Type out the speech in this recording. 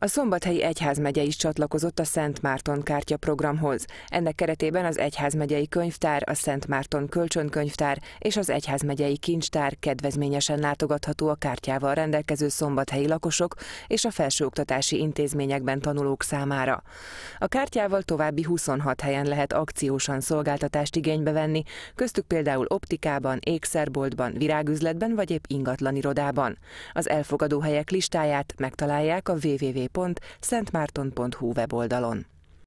A Szombathelyi Egyházmegye is csatlakozott a Szent Márton kártya programhoz. Ennek keretében az Egyházmegyei Könyvtár, a Szent Márton Kölcsönkönyvtár és az Egyházmegyei Kincstár kedvezményesen látogatható a kártyával rendelkező szombathelyi lakosok és a felsőoktatási intézményekben tanulók számára. A kártyával további 26 helyen lehet akciósan szolgáltatást igénybe venni, köztük például optikában, ékszerboltban, virágüzletben vagy épp ingatlanirodában. Az elfogadó helyek listáját megtalálják a www www.szentmárton.hu pont weboldalon.